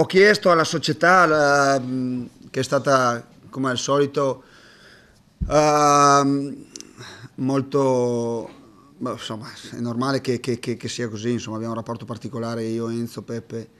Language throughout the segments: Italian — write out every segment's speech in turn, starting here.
ho chiesto alla società la, mm, che è stata come al solito uh, molto insomma è normale che, che, che, che, sia così insomma abbiamo un rapporto particolare io Enzo Peppe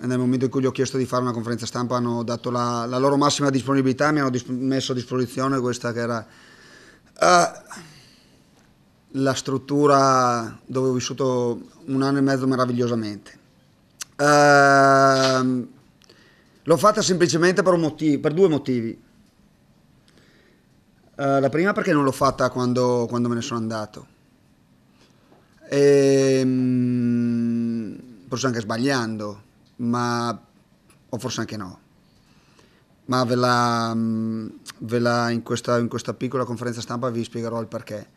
nel momento in cui gli ho chiesto di fare una conferenza stampa hanno dato la, la loro massima disponibilità mi hanno disp messo a disposizione questa che era uh, la struttura dove ho vissuto un anno e mezzo meravigliosamente Uh, l'ho fatta semplicemente per, motivo, per due motivi. Uh, la prima perché non l'ho fatta quando, quando me ne sono andato. E, ehm, forse anche sbagliando, ma o forse anche no. Ma ve la, mm, ve la in, questa, in, questa, piccola conferenza stampa vi spiegherò il perché.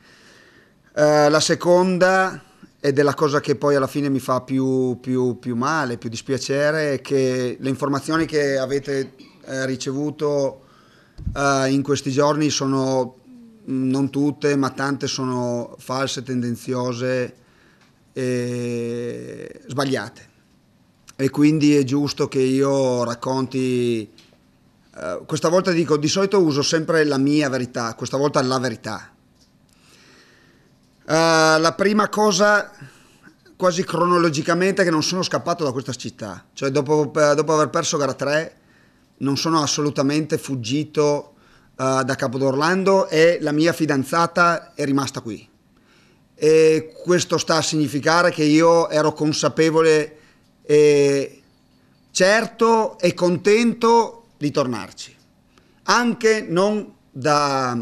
Uh, la seconda ed è la cosa che poi alla fine mi fa più, più, più male, più dispiacere, che le informazioni che avete eh, ricevuto eh, in questi giorni sono, mm, non tutte, ma tante sono false, tendenziose e sbagliate. E quindi è giusto che io racconti, eh, questa volta dico, di solito uso sempre la mia verità, questa volta la verità eh, la prima cosa quasi cronologicamente è che non sono scappato da questa città, cioè dopo, eh, dopo aver perso gara 3 non sono assolutamente fuggito uh, da Capodorlando e la mia fidanzata è rimasta qui. E questo sta a significare che io ero consapevole e certo e contento di tornarci, anche non da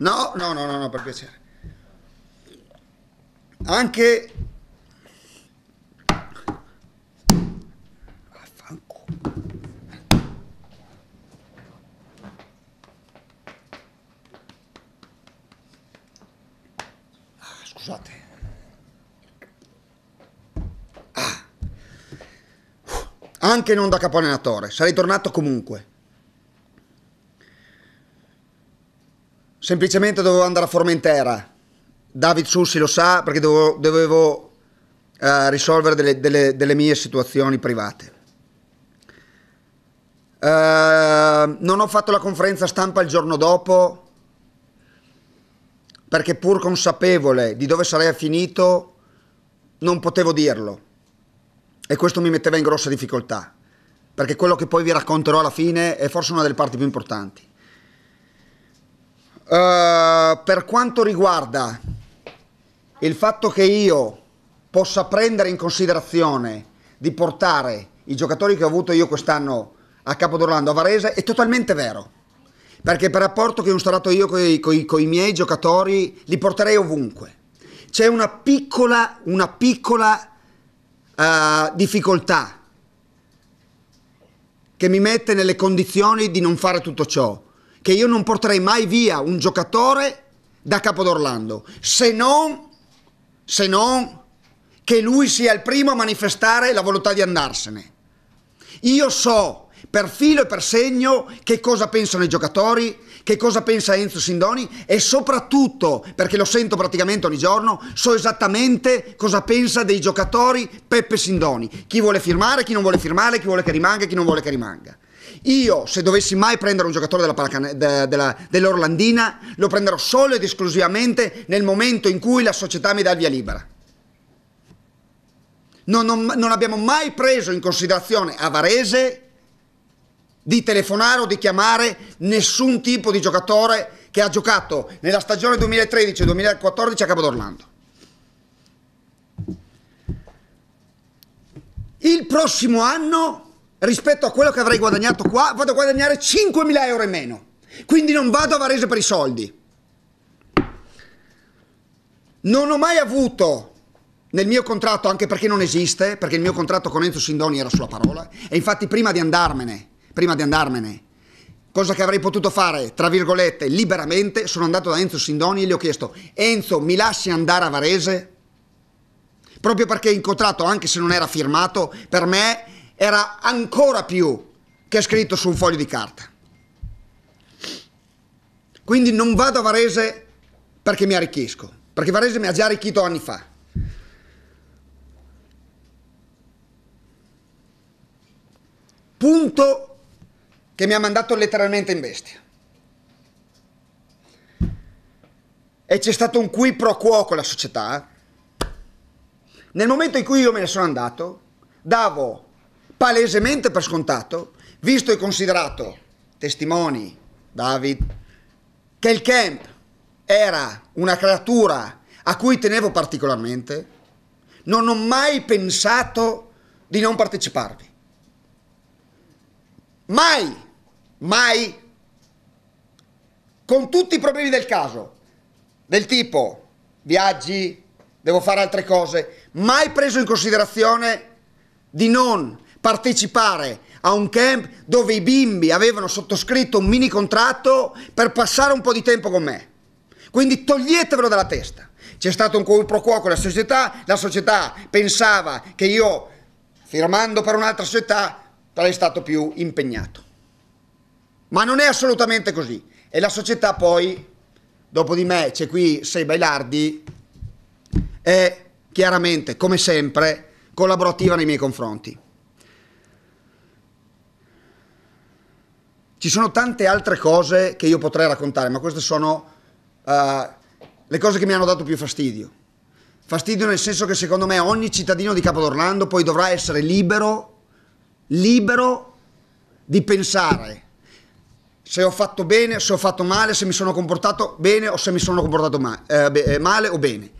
No, no, no, no, no, per piacere. Anche anche non da capo allenatore, sarei tornato comunque. Semplicemente dovevo andare a Formentera. David Sussi lo sa perché dovevo, dovevo uh, risolvere delle, delle, delle, mie situazioni private. Uh, non ho fatto la conferenza stampa il giorno dopo perché pur consapevole di dove sarei finito non potevo dirlo e questo mi metteva in grossa difficoltà, perché quello che poi vi racconterò alla fine è forse una delle parti più importanti. Uh, per quanto riguarda il fatto che io possa prendere in considerazione di portare i giocatori che ho avuto io quest'anno a Capodorlando, a Varese, è totalmente vero. Perché per rapporto che ho installato io con i miei giocatori, li porterei ovunque. C'è una piccola, una piccola eh, difficoltà che mi mette nelle condizioni di non fare tutto ciò, che io non porterei mai via un giocatore da Capodorlando, se non, se non che lui sia il primo a manifestare la volontà di andarsene. Io so per filo e per segno che cosa pensano i giocatori, che cosa pensa Enzo Sindoni e soprattutto, perché lo sento praticamente ogni giorno, so esattamente cosa pensa dei giocatori Peppe Sindoni, chi vuole firmare, chi non vuole firmare, chi vuole che rimanga, chi non vuole che rimanga. Io, se dovessi mai prendere un giocatore della palacane, de, della, dell'Orlandina, lo prenderò solo ed esclusivamente nel momento in cui la società mi dà il via libera. Non, non, non abbiamo mai preso in considerazione a Varese di telefonare o di chiamare nessun tipo di giocatore che ha giocato nella stagione 2013-2014 a Capodorlando. Il prossimo anno, rispetto a quello che avrei guadagnato qua, vado a guadagnare 5.000 euro in meno. Quindi non vado a Varese per i soldi. Non ho mai avuto nel mio contratto, anche perché non esiste, perché il mio contratto con Enzo Sindoni era sulla parola, e infatti prima di andarmene prima di andarmene. Cosa che avrei potuto fare, tra virgolette, liberamente, sono andato da Enzo Sindoni e gli ho chiesto Enzo, mi lasci andare a Varese? Proprio perché il contratto, anche se non era firmato, per me era ancora più che scritto su un foglio di carta. Quindi non vado a Varese perché mi arricchisco, perché Varese mi ha già arricchito anni fa. Punto che mi ha mandato letteralmente in bestia. E c'è stato un qui pro quo con la società. Nel momento in cui io me ne sono andato, davo palesemente per scontato, visto e considerato testimoni, David, che il camp era una creatura a cui tenevo particolarmente, non ho mai pensato di non parteciparvi mai, mai, con tutti i problemi del caso, del tipo viaggi, devo fare altre cose, mai preso in considerazione di non partecipare a un camp dove i bimbi avevano sottoscritto un mini contratto per passare un po' di tempo con me. Quindi toglietevelo dalla testa. C'è stato un quid pro quo con la società, la società pensava che io, firmando per un'altra società, sarei stato più impegnato. Ma non è assolutamente così. E la società poi, dopo di me c'è qui Sei Bailardi, è chiaramente, come sempre, collaborativa nei miei confronti. Ci sono tante altre cose che io potrei raccontare, ma queste sono uh, le cose che mi hanno dato più fastidio. Fastidio nel senso che secondo me ogni cittadino di Capodorlando poi dovrà essere libero libero di pensare se ho fatto bene, se ho fatto male, se mi sono comportato bene o se mi sono comportato ma eh, eh male o bene.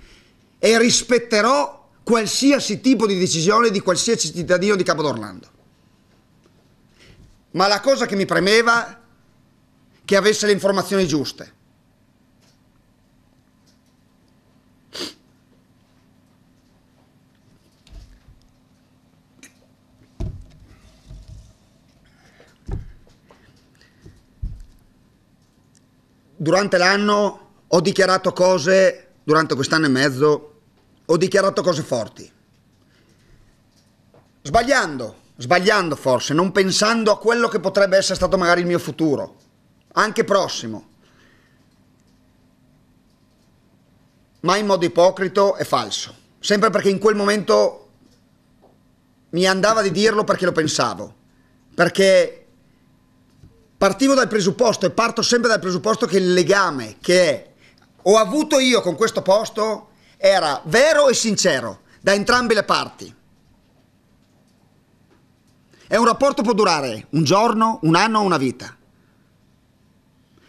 E rispetterò qualsiasi tipo di decisione di qualsiasi cittadino di Capodorlando. Ma la cosa che mi premeva che avesse le informazioni giuste. durante l'anno ho dichiarato cose, durante quest'anno e mezzo, ho dichiarato cose forti. Sbagliando, sbagliando forse, non pensando a quello che potrebbe essere stato magari il mio futuro, anche prossimo. Ma in modo ipocrito e falso. Sempre perché in quel momento mi andava di dirlo perché lo pensavo. Perché partivo dal presupposto e parto sempre dal presupposto che il legame che ho avuto io con questo posto era vero e sincero da entrambe le parti. E un rapporto può durare un giorno, un anno o una vita.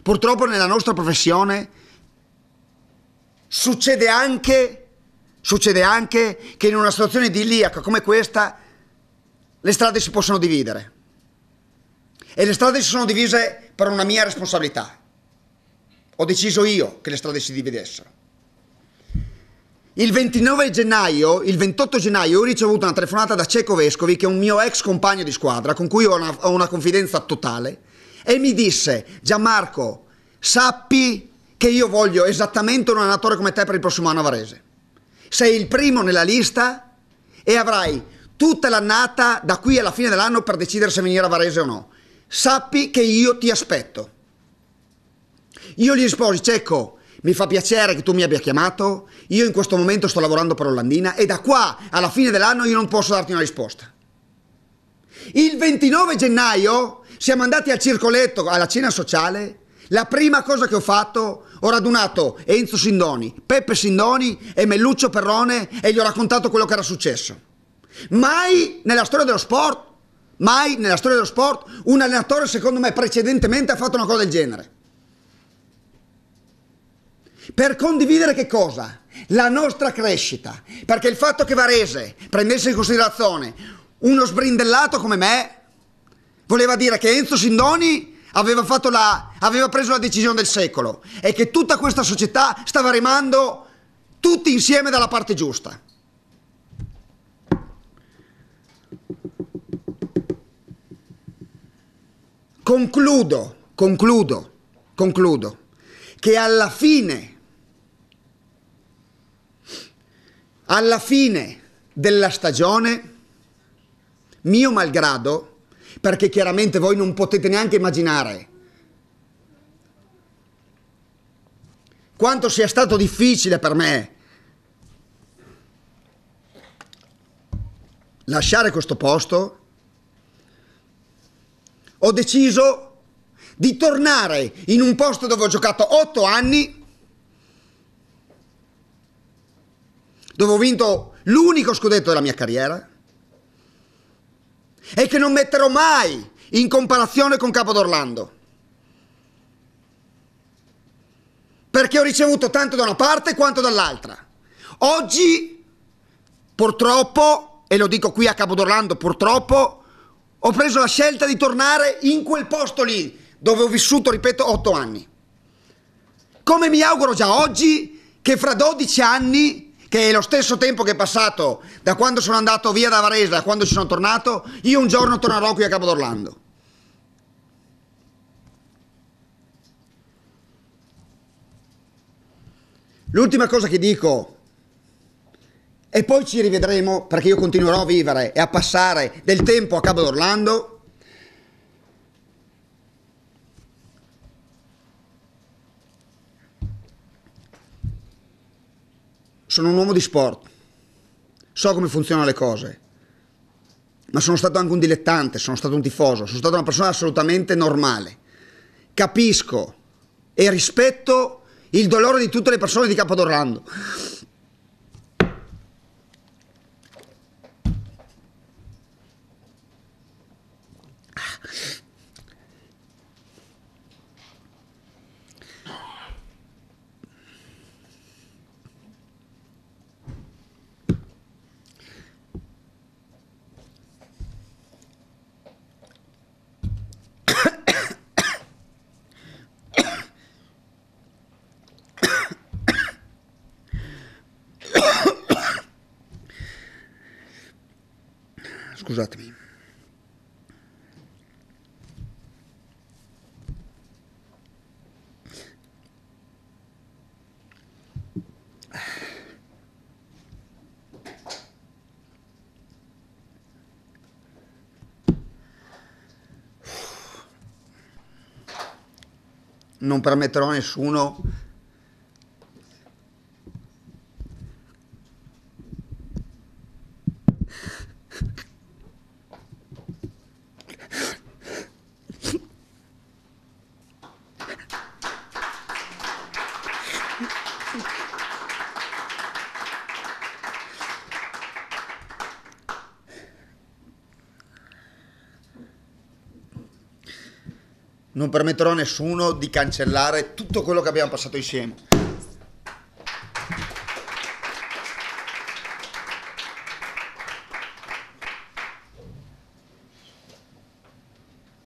Purtroppo nella nostra professione succede anche, succede anche che in una situazione di Iliaca come questa le strade si possono dividere. E le strade si sono divise per una mia responsabilità. Ho deciso io che le strade si dividessero. Il 29 gennaio, il 28 gennaio, ho ricevuto una telefonata da Ceco Vescovi, che è un mio ex compagno di squadra, con cui ho una, ho una confidenza totale, e mi disse, Gianmarco, sappi che io voglio esattamente un allenatore come te per il prossimo anno a Varese. Sei il primo nella lista e avrai tutta l'annata da qui alla fine dell'anno per decidere se venire a Varese o no sappi che io ti aspetto. Io gli risposi, Cecco, mi fa piacere che tu mi abbia chiamato, io in questo momento sto lavorando per Olandina e da qua alla fine dell'anno io non posso darti una risposta. Il 29 gennaio siamo andati al circoletto, alla cena sociale, la prima cosa che ho fatto, ho radunato Enzo Sindoni, Peppe Sindoni e Melluccio Perrone e gli ho raccontato quello che era successo. Mai nella storia dello sport Mai nella storia dello sport un allenatore, secondo me, precedentemente ha fatto una cosa del genere. Per condividere che cosa? La nostra crescita. Perché il fatto che Varese prendesse in considerazione uno sbrindellato come me voleva dire che Enzo Sindoni aveva, la, aveva preso la decisione del secolo e che tutta questa società stava rimando tutti insieme dalla parte giusta. Concludo, concludo, concludo, che alla fine, alla fine della stagione, mio malgrado, perché chiaramente voi non potete neanche immaginare quanto sia stato difficile per me lasciare questo posto ho deciso di tornare in un posto dove ho giocato 8 anni, dove ho vinto l'unico scudetto della mia carriera, e che non metterò mai in comparazione con Capo d'Orlando. Perché ho ricevuto tanto da una parte quanto dall'altra. Oggi, purtroppo, e lo dico qui a Capo d'Orlando, purtroppo, ho preso la scelta di tornare in quel posto lì dove ho vissuto, ripeto, otto anni. Come mi auguro già oggi che fra 12 anni, che è lo stesso tempo che è passato da quando sono andato via da Varese, da quando ci sono tornato, io un giorno tornerò qui a Capodorlando. L'ultima cosa che dico e poi ci rivedremo perché io continuerò a vivere e a passare del tempo a Cabo d'Orlando. Sono un uomo di sport, so come funzionano le cose, ma sono stato anche un dilettante, sono stato un tifoso, sono stato una persona assolutamente normale. Capisco e rispetto il dolore di tutte le persone di Capodorlando. Scusatemi. Non permetterò a nessuno non permetterò a nessuno di cancellare tutto quello che abbiamo passato insieme.